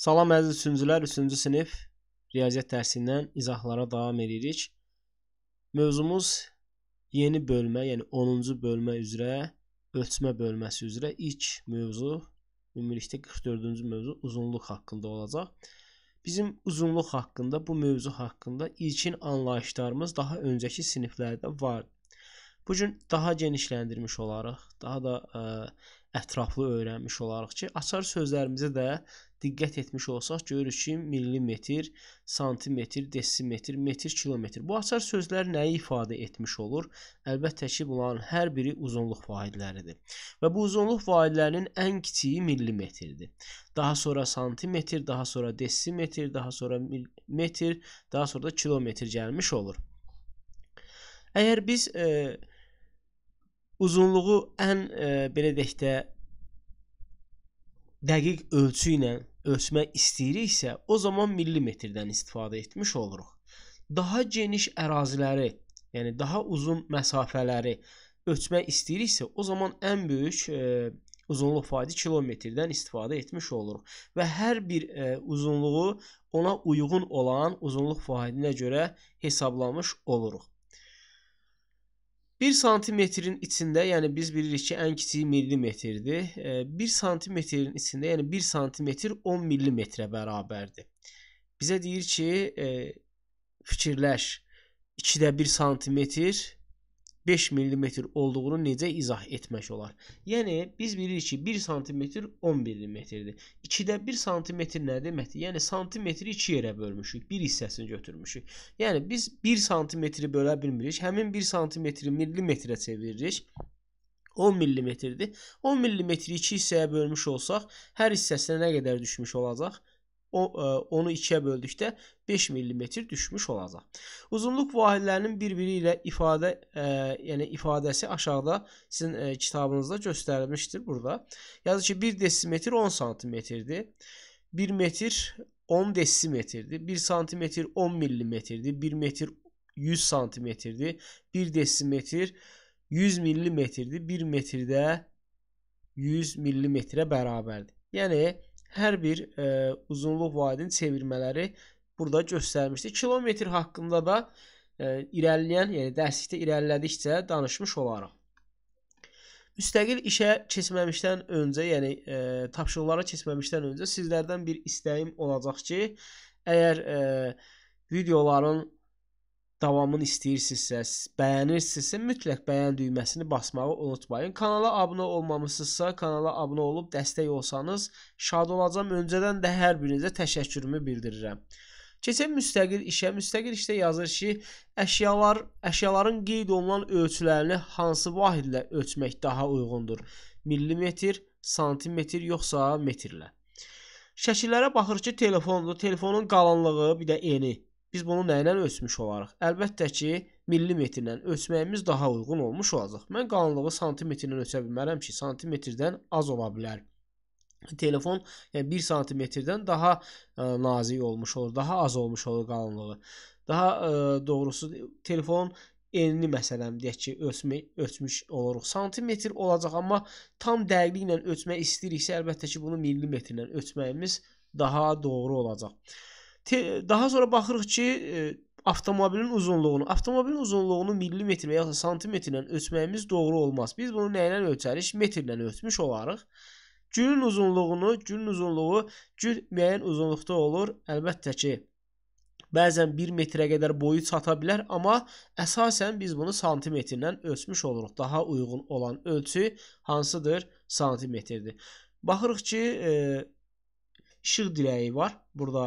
Salam əziz üçüncülər, üçüncü sinif riyaziyyat dərsindən izahlara davam edirik. Mövzumuz yeni bölmə, yəni 10-cu bölmə üzrə, ölçmə bölməsi üzrə ilk mövzu, ümumilikdə 44-cü mövzu uzunluq haqqında olacaq. Bizim uzunluq haqqında, bu mövzu haqqında ilkin anlayışlarımız daha öncəki siniflərdə var. Bu gün daha genişləndirmiş olaraq, daha da ə, e, ətraflı öyrənmiş olarıq ki, açar sözlərimizə də diqqət etmiş olsaq görürük ki, millimetr, santimetr, desimetr, metr, kilometr. Bu açar sözlər nəyi ifadə etmiş olur? Əlbəttə ki, bunların hər biri uzunluq vahidləridir. Və bu uzunluq vahidlərinin ən kiçiyi millimetrdir. Daha sonra santimetr, daha sonra desimetr, daha sonra metr, daha sonra da kilometr gəlmiş olur. Əgər biz e, uzunluğu ən e, belə deyək də dəqiq ölçü ilə ölçmək istəyiriksə, o zaman millimetrdən istifadə etmiş oluruq. Daha geniş əraziləri, yəni daha uzun məsafələri ölçmək istəyiriksə, o zaman ən böyük e, uzunluq faizi kilometrdən istifadə etmiş oluruq və hər bir e, uzunluğu ona uyğun olan uzunluq faizinə görə hesablamış oluruq. 1 santimetrin içində, yəni biz bilirik ki, ən kiçiyi millimetrdir. 1 santimetrin içində, yəni 1 santimetr 10 millimetrə bərabərdir. Bizə deyir ki, e, fikirləş, 2-də 1 santimetr 5 millimetr olduğunu necə izah etmək olar? Yəni biz bilirik ki, 1 santimetr 10 millimetrdir. 2-də 1 santimetr nə deməkdir? Yəni santimetri 2 yerə bölmüşük, bir hissəsini götürmüşük. Yəni biz 1 santimetri bölə bilmirik. Həmin 1 santimetri millimetrə çeviririk. 10 millimetrdir. 10 millimetri 2 hissəyə bölmüş olsaq, hər hissəsinə nə qədər düşmüş olacaq? E, onu ikiye böldükdə 5 mm düşmüş olacaq. Uzunluq vahidlərinin bir-biri ilə ifadə, e, yəni ifadəsi aşağıda sizin e, kitabınızda göstərilmişdir burada. Yazır ki 1 desimetr 10 santimetrdir. 1 metr 10 desimetrdir. 1 santimetr 10 millimetrdir. 1 metr 100 santimetrdir. 1 desimetr 100 millimetrdir. 1 metrdə 100 millimetrə bərabərdir. Yəni hər bir e, uzunluq vahidinin çevirmələri burada göstərmişdi. Kilometr haqqında da e, irəliləyən, yəni dərslikdə irəlilədikcə danışmış olarıq. Müstəqil işə keçməmişdən öncə, yəni e, tapşırıqlara keçməmişdən öncə sizlərdən bir istəyim olacaq ki, əgər e, videoların davamını istəyirsinizsə, bəyənirsinizsə, mütləq bəyən düyməsini basmağı unutmayın. Kanala abunə olmamısınızsa, kanala abunə olub dəstək olsanız, şad olacam. Öncədən də hər birinizə təşəkkürümü bildirirəm. Keçək müstəqil işə. Müstəqil işdə yazır ki, əşyalar, əşyaların qeyd olunan ölçülərini hansı vahidlə ölçmək daha uyğundur? Millimetr, santimetr yoxsa metrlə? Şəkillərə baxır ki, telefondur. Telefonun qalınlığı, bir də eni biz bunu nə ilə ölçmüş olarıq? Əlbəttə ki, millimetrlə ölçməyimiz daha uyğun olmuş olacaq. Mən qalınlığı santimetrlə ölçə bilmərəm ki, santimetrdən az ola bilər. Telefon yəni 1 santimetrdən daha ə, e, nazik olmuş olur, daha az olmuş olur qalınlığı. Daha ə, e, doğrusu telefon enli məsələn deyək ki, ölçmə ölçmüş oluruq. Santimetr olacaq, amma tam dəqiqliklə ölçmək istəyiriksə, əlbəttə ki, bunu millimetrlə ölçməyimiz daha doğru olacaq daha sonra baxırıq ki, e, avtomobilin uzunluğunu, avtomobilin uzunluğunu millimetrlə ya da santimetrlə ölçməyimiz doğru olmaz. Biz bunu nə ilə ölçərik? Metrlə ölçmüş olarıq. Gülün uzunluğunu, gülün uzunluğu gül müəyyən uzunluqda olur. Əlbəttə ki, bəzən 1 metrə qədər boyu çata bilər, amma əsasən biz bunu santimetrlə ölçmüş oluruq. Daha uyğun olan ölçü hansıdır? Santimetrdir. Baxırıq ki, e, işıq dirəyi var. Burada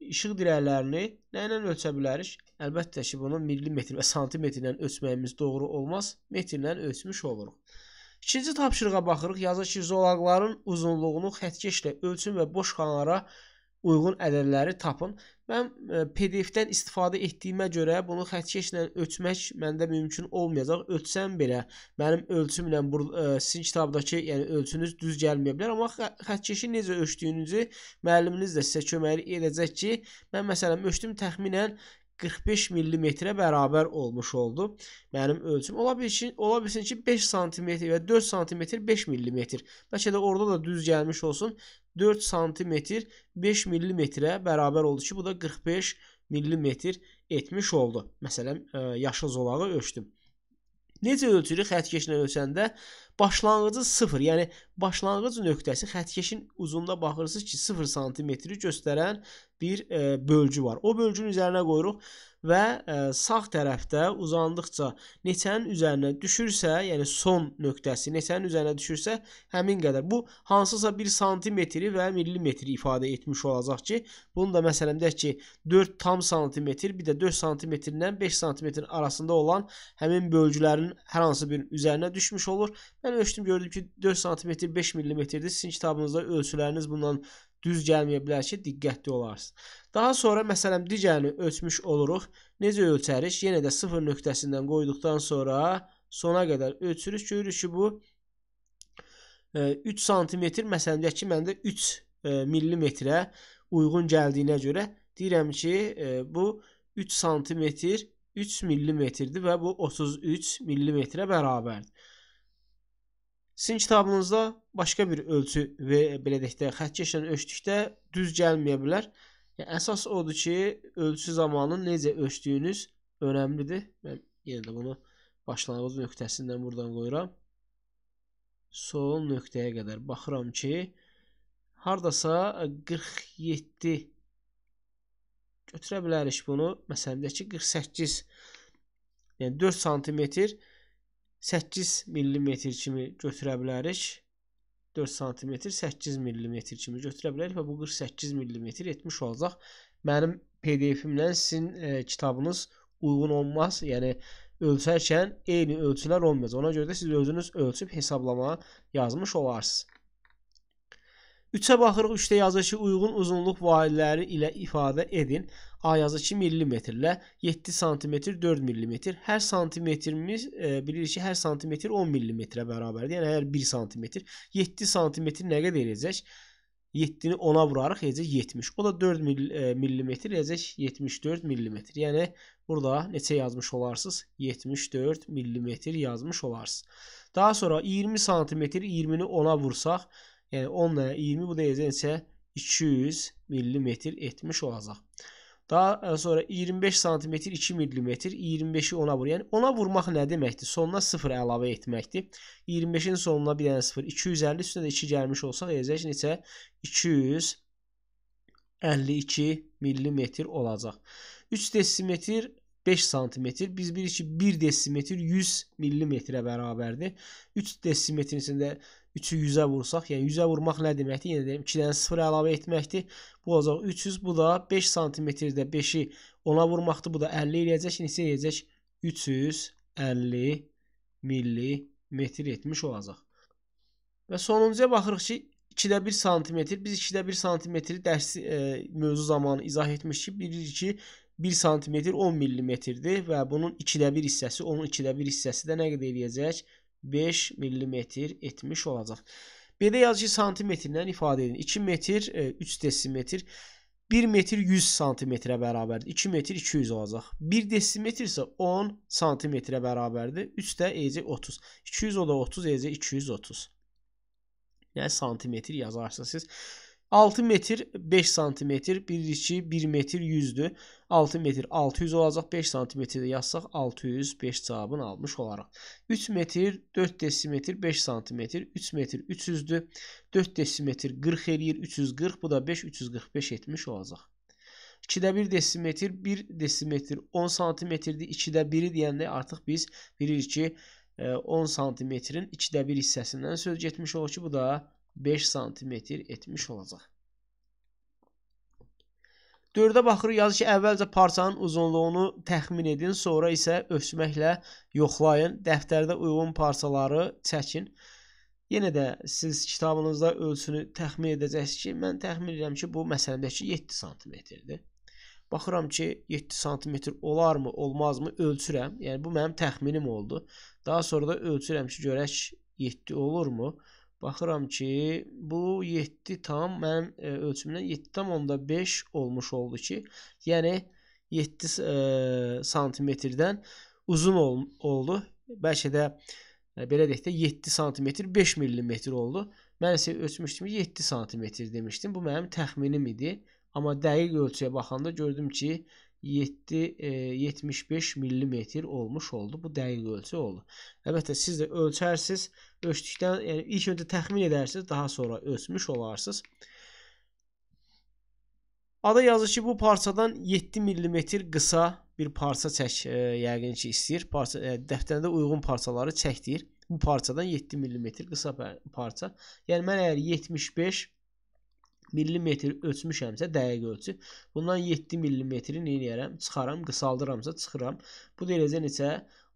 işıq dirəklərini nə ilə ölçə bilərik? Əlbəttə ki, bunu millimetr və santimetr ilə ölçməyimiz doğru olmaz. Metrlə ölçmüş oluruq. İkinci tapşırığa baxırıq. Yazır ki, zolaqların uzunluğunu xətkeşlə ölçün və boş xanlara uyğun ədədləri tapın. Mən e, PDF-dən istifadə etdiyimə görə bunu xətkeşlə ölçmək məndə mümkün olmayacaq. Ölçsəm belə mənim ölçümlə e, sizin kitabdakı, yəni ölçünüz düz gəlməyə bilər, amma xətkeşi necə ölçdüyünüzü müəlliminiz də sizə kömək edəcək ki, mən məsələn ölçdüm təxminən 45 millimetrə bərabər olmuş oldu. Mənim ölçüm ola bilsin, ola bilsin ki 5 sm və 4 sm 5 mm. Bəlkə də orada da düz gəlmiş olsun. 4 sm 5 mm-ə bərabər oldu ki, bu da 45 mm etmiş oldu. Məsələn, e, yaşıl zolağı ölçdüm. Necə ölçürük xəttkeşlə ölçəndə? Başlanğıcı 0, yəni başlanğıc nöqtəsi xəttkeşin uzunluğuna baxırsınız ki, 0 sm-i göstərən bir e, bölgü var. O bölgünün üzərinə qoyuruq və ə, e, sağ tərəfdə uzandıqca neçənin üzərinə düşürsə, yəni son nöqtəsi neçənin üzərinə düşürsə, həmin qədər. Bu hansısa 1 santimetri və millimetri ifadə etmiş olacaq ki, bunu da məsələn deyək ki, 4 tam santimetr, bir də 4 santimetrlə 5 santimetrin arasında olan həmin bölgülərin hər hansı bir üzərinə düşmüş olur. Mən ölçdüm, gördüm ki, 4 santimetr 5 millimetrdir. Sizin kitabınızda ölçüləriniz bundan düz gəlməyə bilər ki, diqqətli olarsınız. Daha sonra məsələn digərini ölçmüş oluruq. Necə ölçərik? Yenə də 0 nöqtəsindən qoyduqdan sonra sona qədər ölçürük. Görürük ki, bu 3 e, sm məsələn deyək ki, məndə 3 e, millimetrə uyğun gəldiyinə görə deyirəm ki, e, bu 3 sm 3 millimetrdir və bu 33 millimetrə bərabərdir. Sizin kitabınızda başqa bir ölçü və belə deyək də xətt keçən ölçdükdə düz gəlməyə bilər. Yəni əsas odur ki, ölçü zamanı necə ölçdüyünüz önəmlidir. Mən yenə də bunu başlanğıc nöqtəsindən buradan qoyuram. Son nöqtəyə qədər baxıram ki, hardasa 47 götürə bilərik bunu. Məsələn, deyək ki, 48 yəni 4 santimetr 8 mm kimi götürə bilərik. 4 sm 8 mm kimi götürə bilərik və bu 48 mm etmiş olacaq. Mənim PDF-imlə sizin e, kitabınız uyğun olmaz. Yəni ölçərkən eyni ölçülər olmayacaq. Ona görə də siz özünüz ölçüb hesablama yazmış olarsınız. 3-ə baxırıq. 3-də yazır ki, uyğun uzunluq vahiləri ilə ifadə edin. A yazı 2 millimetrlə 7 santimetr 4 millimetr. Hər santimetrimiz e, bilirik ki, hər santimetr 10 millimetrə bərabərdir. Yəni hər 1 santimetr 7 santimetr nə qədər edəcək? 7-ni 10-a vurarıq, edəcək 70. O da 4 mil, e, millimetr edəcək 74 millimetr. Yəni burada neçə yazmış olarsınız? 74 millimetr yazmış olarsınız. Daha sonra 20 santimetr 20-ni 10-a vursaq, yəni 10 ilə 20 bu da edəcək isə 200 millimetr etmiş olacaq. Daha e, sonra 25 sm 2 mm 25-i 10-a vur. Yəni 10-a vurmaq nə deməkdir? Sonuna 0 əlavə etməkdir. 25-in sonuna bir dənə 0 250 üstünə də 2 gəlmiş olsaq eləyəcək neçə? 252 mm olacaq. 3 desimetr 5 santimetr. Biz bilirik ki 1 desimetr 100 millimetrə bərabərdir. 3 desimetrin içində 3-ü 100-ə vursaq, yəni 100-ə vurmaq nə deməkdir? Yenə yəni deyim, 2 dənə 0 əlavə etməkdir. Bu olacaq 300, bu da 5 sm-də 5-i 10-a vurmaqdır. Bu da 50 eləyəcək, indi isə eləyəcək 350 millimetr etmiş olacaq. Və sonuncuya baxırıq ki, 2-də 1 sm, biz 2-də 1 sm-i dərs e, mövzu zamanı izah etmişik, bilirik ki, 1 sm 10 mm-dir və bunun 2-də 1 hissəsi, onun 2-də 1 hissəsi də nə qədər eləyəcək? 5 millimetr etmiş olacak. Bir de yazıcı santimetrlə ifadə edin. 2 metr 3 e, desimetr 1 metr 100 santimetrə bərabərdir. 2 metr 200 olacaq. 1 desimetr isə 10 santimetrə bərabərdir. 3 də eləcə 30. 200 o da 30 eləcə 230. Yəni santimetr yazarsınız siz. 6 metr 5 santimetr. Bilirik ki 1 metr 100-dür. 6 metr 600 olacaq. 5 santimetr də yazsaq 600 5 cavabını almış olaraq. 3 metr 4 desimetr 5 santimetr. 3 metr 300-dür. 4 desimetr 40 eləyir. 340 bu da 5 345 etmiş olacaq. 2-də 1 desimetr 1 desimetr 10 santimetrdir. 2-də 1-i deyəndə artıq biz bilirik ki 10 e, santimetrin 2-də 1 hissəsindən söz getmiş olur ki, bu da 5 sm etmiş olacaq. 4-də baxırıq, yazır ki, əvvəlcə parçanın uzunluğunu təxmin edin, sonra isə ölçməklə yoxlayın. Dəftərdə uyğun parçaları çəkin. Yenə də siz kitabınızda ölçünü təxmin edəcəksiniz ki, mən təxmin edirəm ki, bu məsələmdəki 7 sm-dir. Baxıram ki, 7 sm olarmı, olmazmı ölçürəm. Yəni bu mənim təxminim oldu. Daha sonra da ölçürəm ki, görək 7 olurmu? Baxıram ki, bu 7 tam mənim e, ölçümdən 7,5 olmuş oldu ki, yəni 7 e, santimetrdən uzun ol, oldu. Bəlkə də e, belə deyək də 7 santimetr 5 millimetr oldu. Mən isə ölçmüşdüm 7 santimetr demişdim. Bu mənim təxminim idi. Amma dəqiq ölçüyə baxanda gördüm ki, 7 e, 75 mm olmuş oldu. Bu dəqiq ölçü oldu. Əlbəttə siz də ölçərsiz. Ölçdükdən, yəni ilk öncə təxmin edərsiniz, daha sonra ölçmüş olarsınız. Ada yazır ki, bu parçadan 7 mm qısa bir parça çək, e, yəqin ki, istəyir. Parça e, dəftərində uyğun parçaları çək deyir. Bu parçadan 7 mm qısa parça. Yəni mən əgər 75 millimetr ölçmüşəmsə dəqiq ölçü. Bundan 7 millimetri neyirəm? Çıxaram, qısaldıramsa çıxıram. Bu derəcə neçə?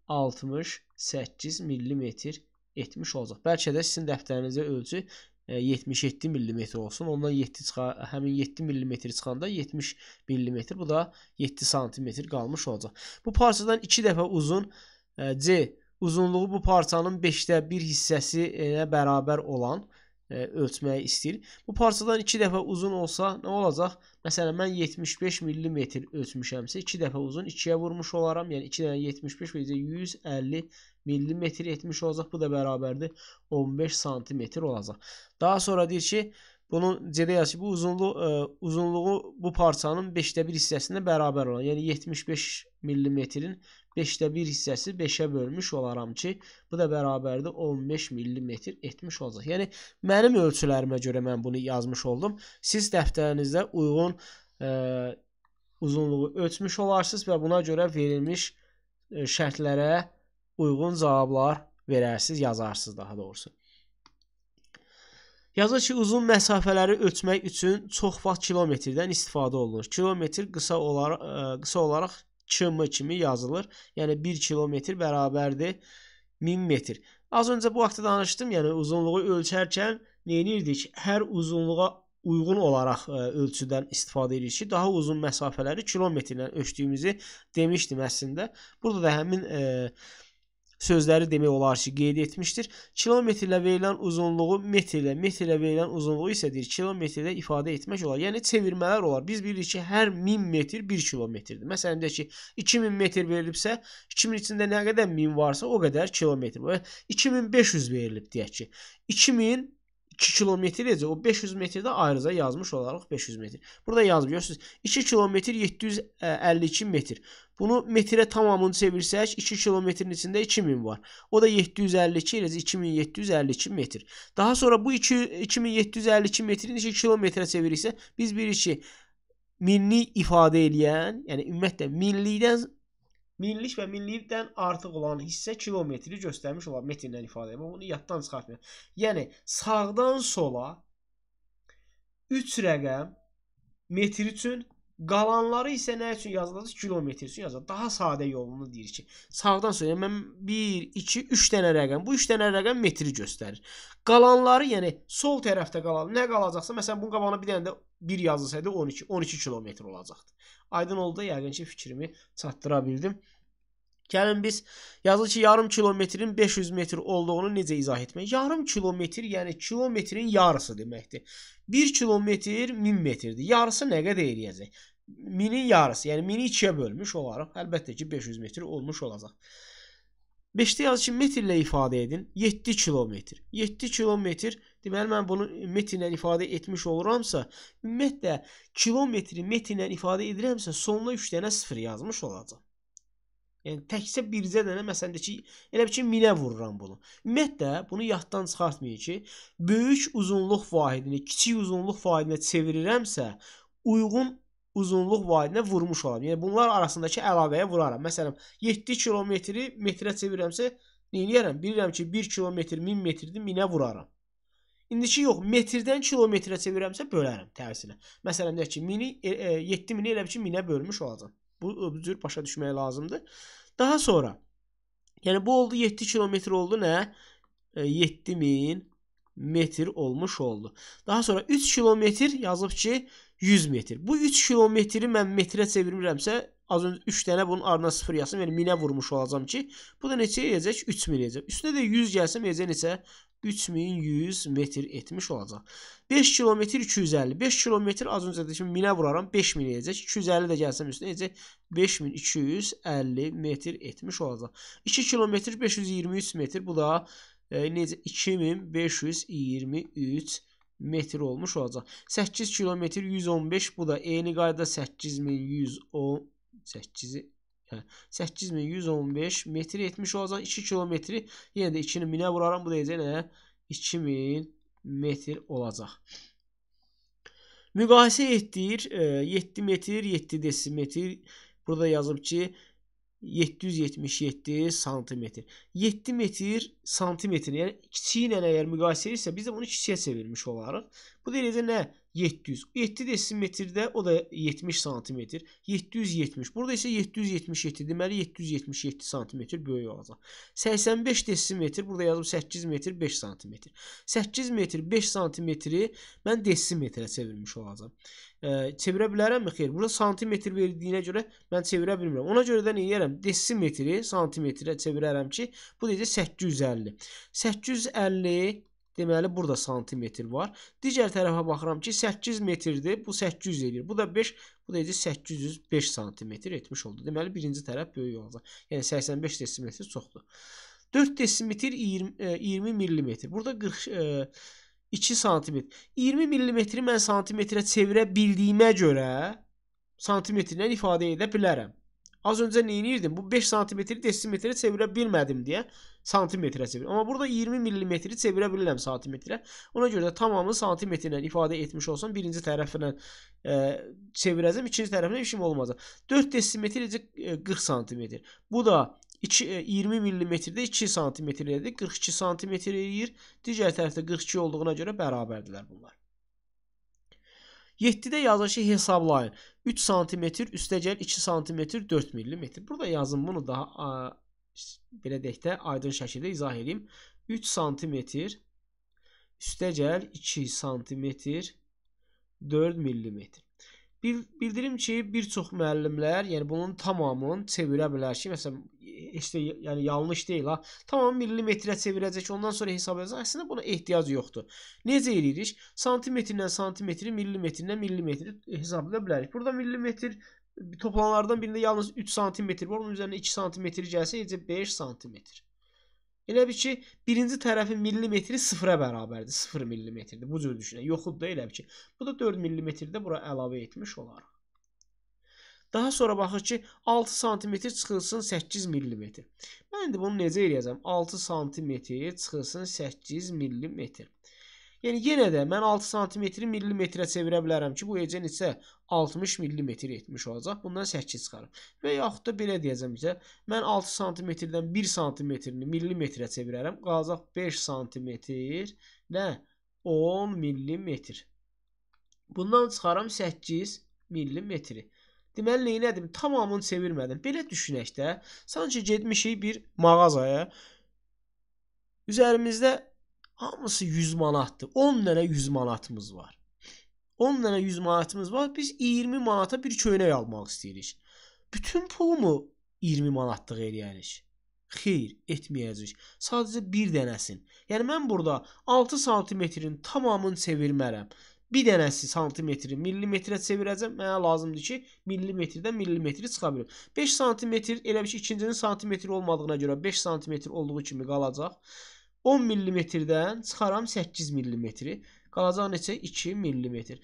68 millimetr etmiş olacaq. Bəlkə də sizin dəftərinizə ölçü 77 e, millimetr olsun. Ondan 7 çıxa, həmin 7 millimetr çıxanda 70 millimetr, bu da 7 santimetr qalmış olacaq. Bu parçadan 2 dəfə uzun e, C uzunluğu bu parçanın 5də 1 hissəsinə bərabər olan e, ölçmək istəyir. Bu parçadan 2 dəfə uzun olsa nə olacaq? Məsələn, mən 75 mm ölçmüşəmsə 2 dəfə uzun 2-yə vurmuş olaram. Yəni 2 dənə 75 və 150 mm etmiş olacaq. Bu da bərabərdir 15 sm olacaq. Daha sonra deyir ki, Bunun CD-si bu uzunluğu ə, e, uzunluğu bu parçanın 5də 1 hissəsinə bərabər olan, yəni 75 millimetrin 5də 1 hissəsi 5-ə bölmüş olaram ki, bu da bərabərdir 15 millimetr etmiş olacaq. Yəni mənim ölçülərimə görə mən bunu yazmış oldum. Siz dəftərinizdə uyğun ə, e, uzunluğu ölçmüş olarsınız və buna görə verilmiş ə, e, şərtlərə uyğun cavablar verərsiniz, yazarsınız daha doğrusu. Yazır ki, uzun məsafələri ölçmək üçün çox vaxt kilometrdən istifadə olunur. Kilometr qısa olaraq e, qısa olaraq km kimi yazılır. Yəni 1 kilometr bərabərdir 1000 metr. Az öncə bu vaxtda danışdım, yəni uzunluğu ölçərkən nə edirdik? Hər uzunluğa uyğun olaraq e, ölçüdən istifadə edirik ki, daha uzun məsafələri kilometrlə ölçdüyümüzü demişdim əslində. Burada da həmin e, sözləri demək olar ki, qeyd etmişdir. Kilometrlə verilən uzunluğu metrlə, metrlə verilən uzunluğu isə deyir kilometrlə ifadə etmək olar. Yəni çevirmələr olar. Biz bilirik ki, hər 1000 metr 1 kilometrdir. Məsələn deyək ki, 2000 metr verilibsə, 2000 içində nə qədər 1000 varsa, o qədər kilometr. Və 2500 verilib deyək ki, 2000 2 kilometr necə? O 500 metrdə ayrıca yazmış olaraq 500 metr. Burada yazmır. Görürsünüz 2 kilometr 752 e, metr. Bunu metrə tamamını çevirsək 2 kilometrin içində 2000 var. O da 752 eləcə 2752 metr. Daha sonra bu 2, 2752 metrin 2 kilometrə çeviriksə biz bilirik ki, milli ifadə eləyən, yəni ümumiyyətlə millilikdən Minlik və minlikdən artıq olan hissə kilometri göstərmiş olar metrlə ifadə edib. Bunu yaddan çıxartmayın. Yəni sağdan sola 3 rəqəm metr üçün qalanları isə nə üçün yazılacaq? Kilometr üçün yazılacaq. Daha sadə yolunu deyir ki, sağdan sola yəni, mən 1 2 3 dənə rəqəm. Bu 3 dənə rəqəm metri göstərir. Qalanları, yəni sol tərəfdə qalan nə qalacaqsa, məsələn bunun qabağına bir dənə də 1 yazılsaydı 12 12 kilometr olacaqdı. Aydın oldu, yəqin ki fikrimi çatdıra bildim. Gəlin biz yazır ki, yarım kilometrin 500 metr olduğunu necə izah etmək? Yarım kilometr, yəni kilometrin yarısı deməkdir. 1 kilometr 1000 metrdir. Yarısı nə qədər eləyəcək? 1000-in yarısı, yəni 1000-i 2-yə bölmüş olaraq əlbəttə ki 500 metr olmuş olacaq. 5-də yazır ki, metrlə ifadə edin. 7 kilometr. 7 kilometr Deməli mən bunu metrlə ifadə etmiş oluramsa, ümumiyyətlə kilometri metrlə ifadə edirəmsə, sonuna 3 dənə 0 yazmış olacağam. Yəni təkcə bircə dənə məsələn ki, elə bir ki minə vururam bunu. Ümumiyyətlə bunu yaddan çıxartmayın ki, böyük uzunluq vahidini kiçik uzunluq vahidinə çevirirəmsə, uyğun uzunluq vahidinə vurmuş olaram. Yəni bunlar arasındakı əlavəyə vuraram. Məsələn, 7 kilometri metrə çevirəmsə, nə edirəm? Bilirəm ki, 1 kilometr 1000 metrdir, minə vuraram. İndiki yox, metrdən kilometrə çevirəmsə bölərəm tərsinə. Məsələn deyək ki, 1000-i e, 7000-i e, elə bil ki, 1000-ə bölmüş olacam. Bu bu cür başa düşmək lazımdır. Daha sonra yəni bu oldu 7 kilometr oldu nə? E, 7000 metr olmuş oldu. Daha sonra 3 kilometr yazıb ki 100 metr. Bu 3 kilometri mən metrə çevirmirəmsə az öncə 3 dənə bunun ardına 0 yazsam, yəni minə vurmuş olacam ki, bu da neçə eləyəcək? 3000 eləyəcək. Üstünə də 100 gəlsəm eləyəcək neçə? 3100 metr etmiş olacaq. 5 kilometr 250. 5 kilometr az öncə dediyim minə vuraram 5000 eləyəcək. 250 də gəlsəm üstünə eləyəcək 5250 metr etmiş olacaq. 2 kilometr 523 metr bu da e, necə 2523 metr olmuş olacaq. 8 kilometr 115 bu da eyni qaydada 8110 8-i Yəni 8115 e, metr 70 olacaq 2 kilometri. Yenə də 2-ni 1000-ə vuraram. Bu da necə nə? 2000 metr olacaq. Müqayisə etdir. 7 metr, 7 desimetr. Burada yazıb ki 777 santimetr. 7 metr santimetr. Yəni kiçiyi ilə əgər müqayisə edirsə, biz də bunu kiçiyə çevirmiş olarıq. Bu eləcə nə? 700. 7 desimetrdə o da 70 santimetr. 770. Burada isə 777. Deməli 777 santimetr böyük olacaq. 85 desimetr burada yazıb 8 metr 5 santimetr. 8 metr 5 santimetri mən desimetrə çevirmiş olacağam. Ə, çevirə bilərəmmi? Xeyr. Burada santimetr verdiyinə görə mən çevirə bilmirəm. Ona görə də nə edərəm? Desimetri santimetrə çevirərəm ki, bu necə 850. 850 Deməli burada santimetr var. Digər tərəfə baxıram ki, 8 metrdir. Bu 800 eləyir. Bu da 5, bu da 805 santimetr etmiş oldu. Deməli birinci tərəf böyük olacaq. Yəni 85 desimetr çoxdur. 4 desimetr 20, 20 e, millimetr. Burada 40 e, 2 santimetr. 20 millimetri mən santimetrə çevirə bildiyimə görə santimetrlə ifadə edə bilərəm. Az öncə neyinirdim? Bu 5 santimetri desimetrə çevirə bilmədim deyə santimetrə çevir. Amma burada 20 millimetri çevirə bilirəm santimetrə. Ona görə də tamamını santimetrlə ifadə etmiş olsam birinci tərəfinə e, çevirəcəm, ikinci tərəfinə işim olmayacaq. 4 desimetr necə 40 e, santimetr. Bu da 2 20 e, millimetrdə 2 santimetr edir, 42 santimetr eləyir. Digər tərəfdə 42 olduğuna görə bərabərdilər bunlar. 7-də yazılışı hesablayın. 3 santimetr üstəgəl 2 santimetr 4 millimetr. Burada yazın bunu daha belə deyək də aydın şəkildə izah edeyim. 3 sm üstəgəl 2 sm 4 mm. Bildirim ki, bir çox müəllimlər, yəni bunun tamamını çevirə bilər ki, məsələn, işte, yəni yanlış deyil ha. Tamam millimetrə çevirəcək, ondan sonra hesab edəcək. Əslində buna ehtiyac yoxdur. Necə eləyirik? Santimetrdən santimetri, millimetrdən millimetri hesablaya bilərik. Burada millimetr Toplananlardan birində yalnız 3 sm var. Onun üzərinə 2 sm gəlsə, eləcə 5 sm. Elə bil ki, birinci tərəfin millimetri 0-a bərabərdir. 0 millimetrdir. Bu cür düşünək. Yoxud da elə bil ki, bu da 4 millimetri də bura əlavə etmiş olarıq. Daha sonra baxır ki, 6 sm çıxılsın 8 mm. Mən indi bunu necə eləyəcəm? 6 sm çıxılsın 8 mm. Yəni yenə də mən 6 sm-i millimetrə çevirə bilərəm ki, bu ecen isə 60 mm etmiş olacaq. Bundan 8 çıxarım. Və yaxud da belə deyəcəm ki, mən 6 sm-dən 1 sm-ni millimetrə çevirərəm. Qalacaq 5 sm ilə 10 mm. Bundan çıxaram 8 mm. Deməli nə elədim? Tamamını çevirmədim. Belə düşünək də, sanki getmişik bir mağazaya. Üzərimizdə Hamısı 100 manatdır. 10 dənə 100 manatımız var. 10 dənə 100 manatımız var. Biz 20 manata bir köynək almaq istəyirik. Bütün pulumu 20 manatlıq eləyərik. Xeyr, etməyəcəyik. Sadəcə bir dənəsin. Yəni mən burada 6 santimetrin tamamını çevirmərəm. Bir dənəsi santimetri millimetrə çevirəcəm. Mənə lazımdır ki, millimetrdən millimetri çıxa bilim. 5 santimetr elə bir şey ikincinin santimetri olmadığına görə 5 santimetr olduğu kimi qalacaq. 10 millimetrdən çıxaram 8 millimetri. Qalacaq neçə? 2 millimetr.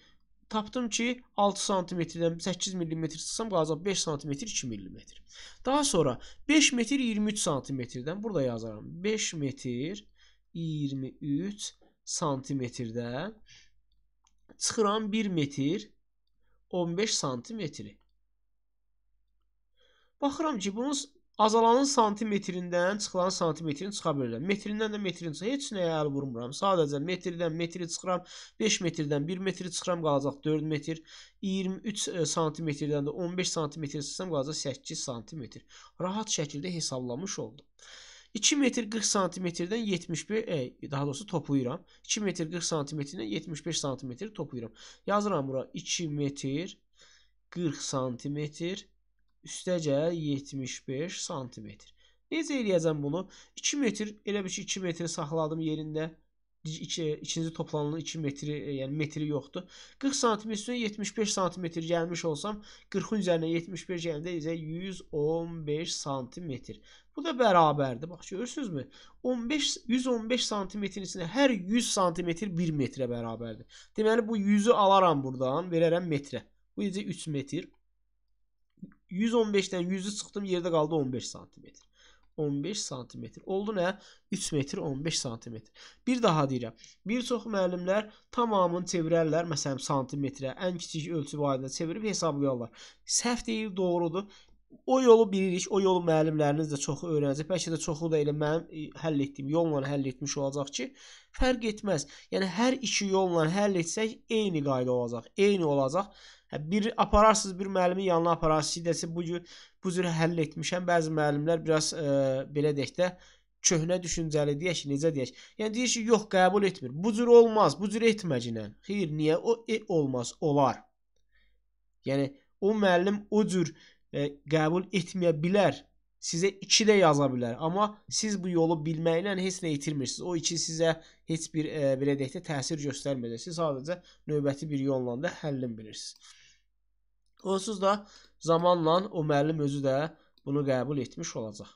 Tapdım ki, 6 santimetrdən 8 millimetr çıxsam qalacaq 5 santimetr 2 millimetr. Daha sonra 5 metr 23 santimetrdən burada yazaram. 5 metr 23 santimetrdən çıxıram 1 metr 15 santimetri. Baxıram ki, bunun Azalanın santimetrindən çıxılan santimetrin çıxa bilirəm. Metrindən də metrin çıxa. Heç nəyə əl vurmuram. Sadəcə metrdən metri çıxıram. 5 metrdən 1 metri çıxıram qalacaq 4 metr. 23 e, santimetrdən də 15 santimetr çıxsam qalacaq 8 santimetr. Rahat şəkildə hesablamış oldum. 2 metr 40 santimetrdən 75 e, daha doğrusu toplayıram. 2 metr 40 santimetrdən 75 santimetr toplayıram. Yazıram bura 2 metr 40 santimetr üstəcə 75 santimetr. Necə eləyəcəm bunu? 2 metr, elə bir ki 2 metri saxladım yerində. İki, ikinci toplananın 2 metri, e, yəni metri yoxdur. 40 santimetr üstünə 75 santimetr gəlmiş olsam, 40-ın üzərinə 75 gələndə isə 115 santimetr. Bu da bərabərdir. Bax görürsünüzmü? 15 115 santimetrin içində hər 100 santimetr 1 metrə bərabərdir. Deməli bu 100-ü alaram burdan, verərəm metrə. Bu necə 3 metr. 115'dən 100'ü çıxdım yerdə qaldı 15 santimetr. 15 santimetr. Oldu nə? 3 metr 15 santimetr. Bir daha deyirəm. Bir çox müəllimlər tamamını çevirərlər, məsələn, santimetrə, ən kiçik ölçü vahidinə çevirib hesablayarlar. Səhv deyil, doğrudur. O yolu bilirik. O yolu müəllimləriniz də çoxu öyrənəcək. Bəlkə də çoxu da elə mənim e, həll etdiyim yolla həll etmiş olacaq ki, fərq etməz. Yəni hər iki yolla həll etsək eyni qayda olacaq. Eyni olacaq. Hə, bir apararsınız bir müəllimin yanına apararsınız desə bu cür bu cür həll etmişəm. Bəzi müəllimlər biraz e, belə deyək də köhnə düşüncəli deyək ki, necə deyək? Yəni deyir ki, yox, qəbul etmir. Bu cür olmaz, bu cür etməcinə. Xeyr, niyə o e, olmaz? Olar. Yəni o müəllim o cür e, qəbul etməyə bilər. Sizə 2 də yaza bilər, amma siz bu yolu bilməklə heç nə itirmirsiniz. O 2 sizə heç bir e, belə deyək də təsir göstərməyəcək. Siz sadəcə növbəti bir yolla da həllini bilirsiniz. Onsuz da zamanla o müəllim özü də bunu qəbul etmiş olacaq.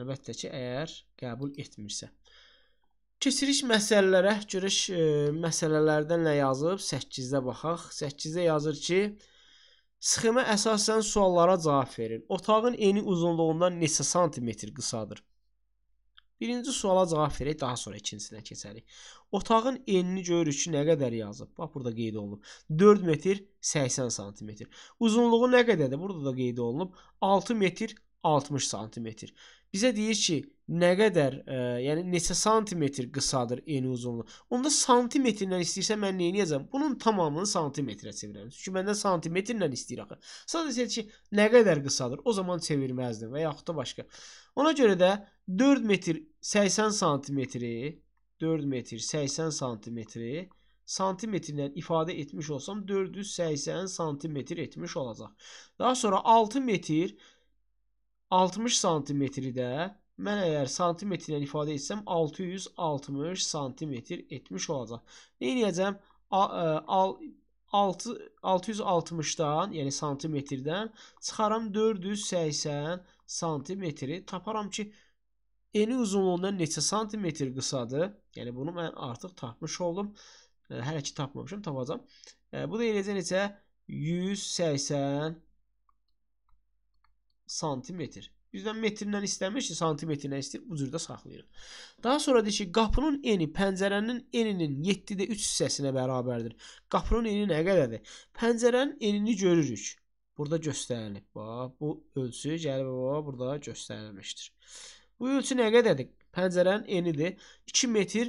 Əlbəttə ki, əgər qəbul etmirsə. Keçirik məsələlərə. Görək e, məsələlərdən nə yazıb? 8-də baxaq. 8-də yazır ki, Sxemə əsasən suallara cavab verin. Otağın eni uzunluğundan neçə santimetr qısadır? Birinci suala cavab verək, daha sonra ikincisinə keçərik. Otağın enini görürük ki, nə qədər yazıb? Bax, burada qeyd olunub. 4 metr 80 santimetr. Uzunluğu nə qədərdir? Burada da qeyd olunub. 6 metr 60 santimetr. Bizə deyir ki, nə qədər, ə, e, yəni neçə santimetr qısadır eni uzunluğu. Onda santimetrlə istəyirsə mən nə edəcəm? Bunun tamamını santimetrə çevirəm. Çünki məndən santimetrlə istəyir axı. Sadəcə ki, nə qədər qısadır, o zaman çevirməzdim və yaxud da başqa. Ona görə də 4 metr 80 santimetri 4 metr 80 santimetri santimetrlə ifadə etmiş olsam 480 santimetr etmiş olacaq. Daha sonra 6 metr 60 santimetri də mən əgər santimetr ilə ifadə etsəm 660 santimetr etmiş olacaq. Nə edəcəm? 6 660-dan, yəni santimetrdən çıxaram 480 santimetri. Taparam ki, eni uzunluğundan neçə santimetr qısadır? Yəni bunu mən artıq tapmış oldum. Hələ ki tapmamışam, tapacağam. Bu da eləcə neçə? 180 santimetr. Bizdən metrindən istəmir ki, santimetrlə istəyir. Bu cürdə saxlayırıq. Daha sonra deyir ki, qapının eni pəncərənin eninin 7-də 3 hissəsinə bərabərdir. Qapının eni nə qədərdir? Pəncərənin enini görürük. Burada göstərilib. Bax, bu ölçü gəlib bax, burada göstərilmişdir. Bu ölçü nə qədərdir? Pəncərənin enidir. 2 metr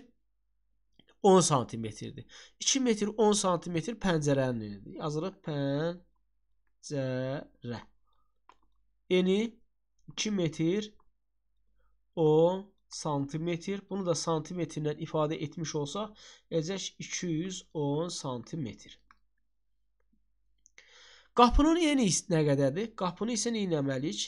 10 santimetrdir. 2 metr 10 santimetr pəncərənin enidir. Yazırıq pəncərə eni 2 metr o santimetr. Bunu da santimetrlə ifadə etmiş olsa eləcək 210 santimetr. Qapının eni nə qədərdir? Qapını isə nə etməliyik?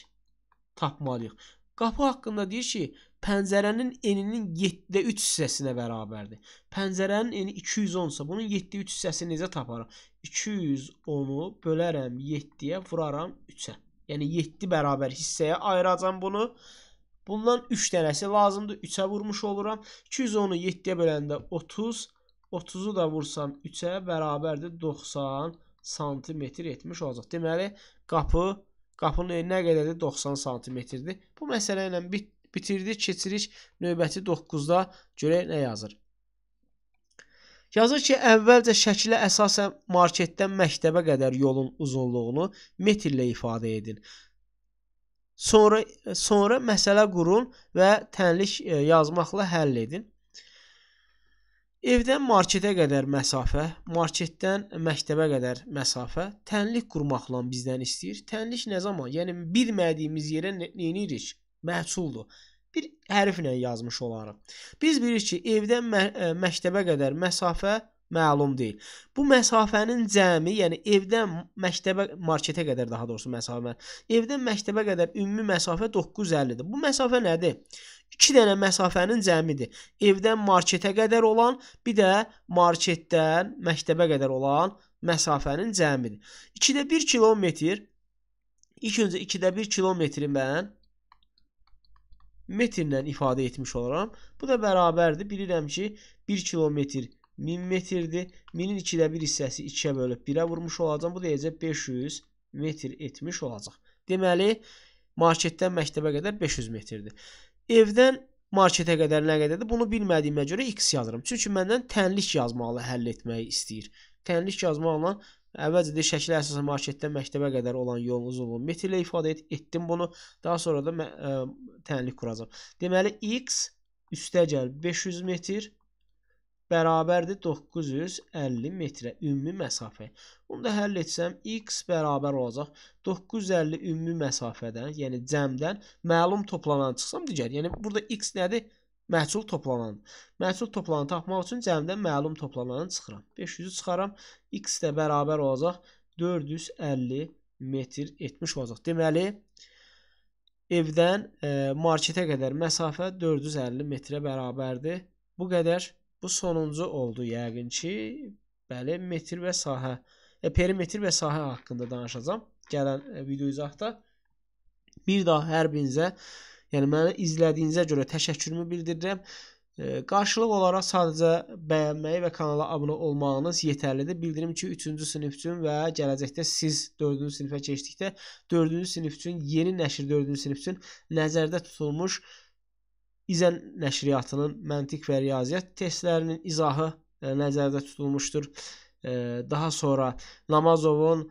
Tapmalıyıq. Qapı haqqında deyir ki, pəncərənin eninin 7-də 3 hissəsinə bərabərdir. Pəncərənin eni 210 isə bunun 7-3 hissəsini necə taparam? 210-u bölərəm 7-yə, vuraram 3-ə. Yəni 7 bərabər hissəyə ayıracam bunu. Bundan 3 dənəsi lazımdır. 3-ə vurmuş oluram. 210-u 7-yə böləndə 30. 30-u da vursam 3-ə bərabərdir 90 santimetr etmiş olacaq. Deməli qapı qapının nə qədərdir? 90 santimetrdir. Bu məsələ ilə bit bitirdik. Keçirik növbəti 9-da görək nə yazır. Yazır ki, əvvəlcə şəkilə əsasən marketdən məktəbə qədər yolun uzunluğunu metrlə ifadə edin. Sonra sonra məsələ qurun və tənlik e, yazmaqla həll edin. Evdən marketə qədər məsafə, marketdən məktəbə qədər məsafə tənlik qurmaqla bizdən istəyir. Tənlik nə zaman? Yəni bilmədiyimiz yerə nə edirik? Məhsuldur bir hərflə yazmış olarıq. Biz bilirik ki, evdən mə e, məktəbə qədər məsafə məlum deyil. Bu məsafənin cəmi, yəni evdən məktəbə marketə qədər daha doğrusu məsafə, evdən məktəbə qədər ümumi məsafə 950-dir. Bu məsafə nədir? 2 dənə məsafənin cəmidir. Evdən marketə qədər olan, bir də marketdən məktəbə qədər olan məsafənin cəmidir. 2-də 1 kilometr İlk öncə 2-də 1 kilometri mən metrlə ifadə etmiş olaram. Bu da bərabərdir. Bilirəm ki, 1 kilometr 1000 metrdir. 1000-in 2-də 1 hissəsi 2-yə bölüb 1-ə vurmuş olacam. Bu deyəcək 500 metr etmiş olacaq. Deməli, marketdən məktəbə qədər 500 metrdir. Evdən marketə qədər nə qədərdir? Bunu bilmədiyimə görə x yazıram. Çünki məndən tənlik yazmaqla həll etməyi istəyir. Tənlik yazmaqla Əvvəlcə də şəklə əsasən marketdən məktəbə qədər olan yolun uzunluğunu metr ilə ifadə et, etdim bunu. Daha sonra da ə, tənlik quracam. Deməli x üstəgəl 500 metr bərabərdir 950 metrə ümumi məsafə. Bunu da həll etsəm x bərabər olacaq 950 ümumi məsafədən, yəni cəmdən məlum toplanan çıxsam digər. Yəni burada x nədir? Məhsul toplanan. Məhsul toplananı tapmaq üçün cəmdən məlum toplananı çıxıram. 500-ü çıxaram. X də bərabər olacaq 450 metr etmiş olacaq. Deməli evdən e, marketə qədər məsafə 450 metrə bərabərdir. Bu qədər. Bu sonuncu oldu yəqin ki. Bəli, metr və sahə, e, perimetr və sahə haqqında danışacağam gələn e, video izahda. Bir daha hər birinizə Yəni məni izlədiyinizə görə təşəkkürümü bildirirəm. Qarşılıq olaraq sadəcə bəyənməyi və kanala abunə olmağınız yetərlidir. Bildirim ki, 3-cü sinif üçün və gələcəkdə siz 4-cü sinifə keçdikdə 4-cü sinif üçün yeni nəşr 4-cü sinif üçün nəzərdə tutulmuş İzən nəşriyyatının məntiq və riyaziyyat testlərinin izahı nəzərdə tutulmuşdur. Daha sonra Namazovun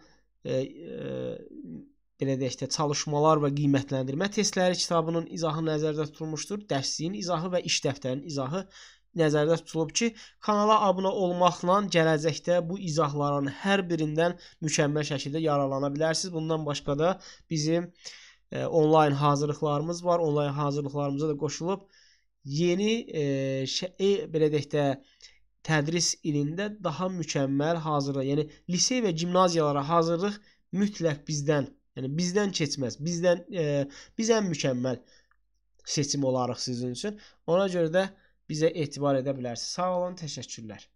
belə deyək də çalışmalar və qiymətləndirmə testləri kitabının izahı nəzərdə tutulmuşdur. Dərsliyin izahı və iş dəftərinin izahı nəzərdə tutulub ki, kanala abunə olmaqla gələcəkdə bu izahların hər birindən mükəmməl şəkildə yararlana bilərsiniz. Bundan başqa da bizim e, onlayn hazırlıqlarımız var. Onlayn hazırlıqlarımıza da qoşulub yeni e, e, belə deyək də tədris ilində daha mükəmməl hazırlıq, yəni lisey və gimnaziyalara hazırlıq mütləq bizdən Yəni bizdən keçməz. Bizdən e, biz ən mükəmməl seçim olarıq sizin üçün. Ona görə də bizə etibar edə bilərsiniz. Sağ olun, təşəkkürlər.